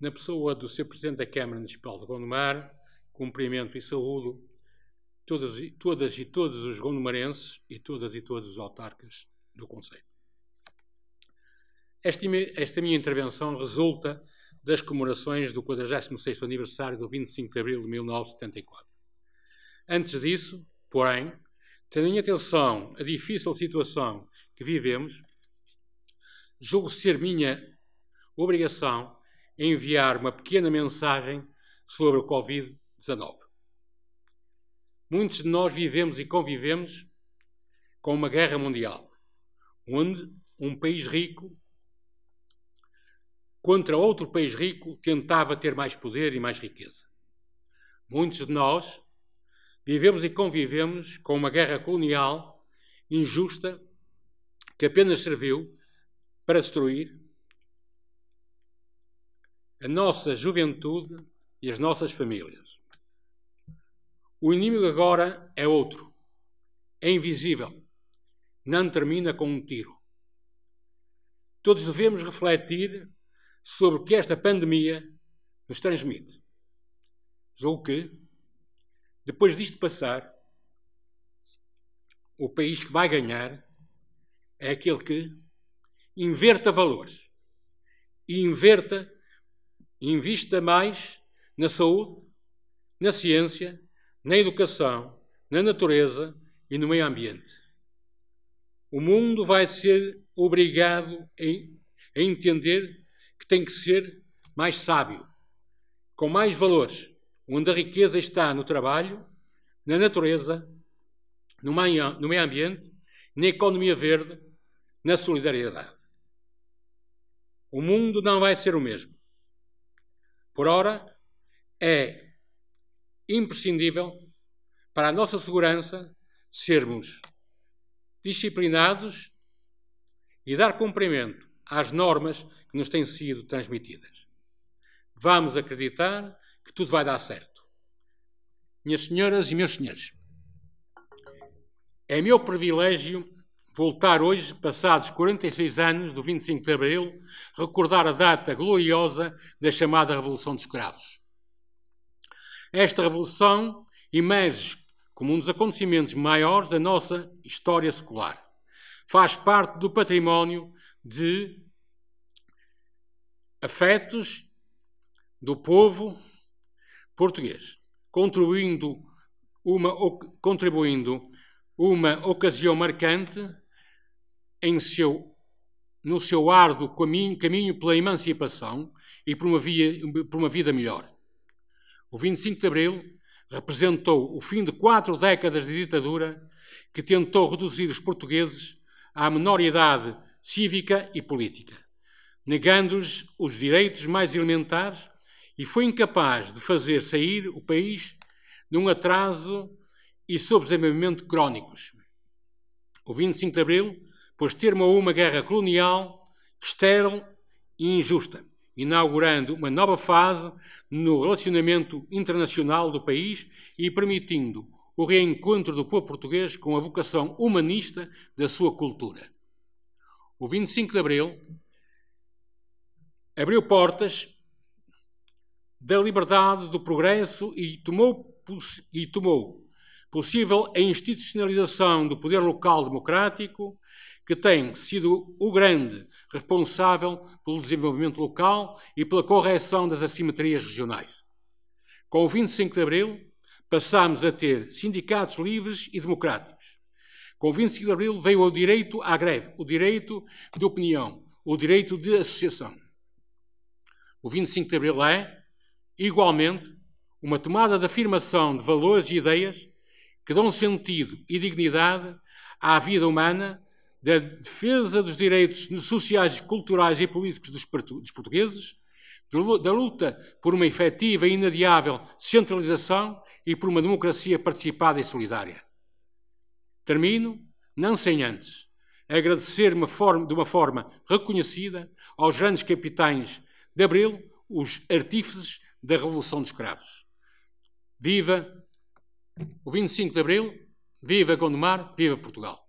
na pessoa do Sr. Presidente da Câmara Municipal de Gondomar, cumprimento e saúdo todas, todas e todos os gondomarenses e todas e todos os autarcas do Conselho. Esta, esta minha intervenção resulta das comemorações do 46º aniversário do 25 de Abril de 1974. Antes disso, porém, tendo em atenção a difícil situação que vivemos, julgo ser minha obrigação enviar uma pequena mensagem sobre o Covid-19. Muitos de nós vivemos e convivemos com uma guerra mundial, onde um país rico contra outro país rico tentava ter mais poder e mais riqueza. Muitos de nós vivemos e convivemos com uma guerra colonial injusta que apenas serviu para destruir a nossa juventude e as nossas famílias. O inimigo agora é outro. É invisível. Não termina com um tiro. Todos devemos refletir sobre o que esta pandemia nos transmite. ou que, depois disto passar, o país que vai ganhar é aquele que inverta valores e inverta invista mais na saúde, na ciência, na educação, na natureza e no meio ambiente. O mundo vai ser obrigado a entender que tem que ser mais sábio, com mais valores, onde a riqueza está no trabalho, na natureza, no meio ambiente, na economia verde, na solidariedade. O mundo não vai ser o mesmo por hora é imprescindível para a nossa segurança sermos disciplinados e dar cumprimento às normas que nos têm sido transmitidas. Vamos acreditar que tudo vai dar certo. Minhas senhoras e meus senhores, é meu privilégio voltar hoje, passados 46 anos do 25 de Abril, recordar a data gloriosa da chamada Revolução dos Escravos. Esta revolução emerge como um dos acontecimentos maiores da nossa história secular. Faz parte do património de afetos do povo português, contribuindo uma, contribuindo uma ocasião marcante em seu, no seu árduo caminho, caminho pela emancipação e por uma, via, por uma vida melhor. O 25 de Abril representou o fim de quatro décadas de ditadura que tentou reduzir os portugueses à minoridade cívica e política, negando-lhes os direitos mais elementares e foi incapaz de fazer sair o país de um atraso e subdesenvolvimento crónicos. O 25 de Abril Pois termo a uma guerra colonial estéril e injusta, inaugurando uma nova fase no relacionamento internacional do país e permitindo o reencontro do povo português com a vocação humanista da sua cultura. O 25 de Abril abriu portas da liberdade, do progresso e tomou, e tomou possível a institucionalização do poder local democrático que tem sido o grande responsável pelo desenvolvimento local e pela correção das assimetrias regionais. Com o 25 de Abril, passámos a ter sindicatos livres e democráticos. Com o 25 de Abril veio o direito à greve, o direito de opinião, o direito de associação. O 25 de Abril é, igualmente, uma tomada de afirmação de valores e ideias que dão sentido e dignidade à vida humana da defesa dos direitos sociais, culturais e políticos dos portugueses, da luta por uma efetiva e inadiável centralização e por uma democracia participada e solidária. Termino, não sem antes, agradecer uma forma, de uma forma reconhecida aos grandes capitães de Abril, os artífices da Revolução dos Cravos. Viva o 25 de Abril, viva Gondomar, viva Portugal!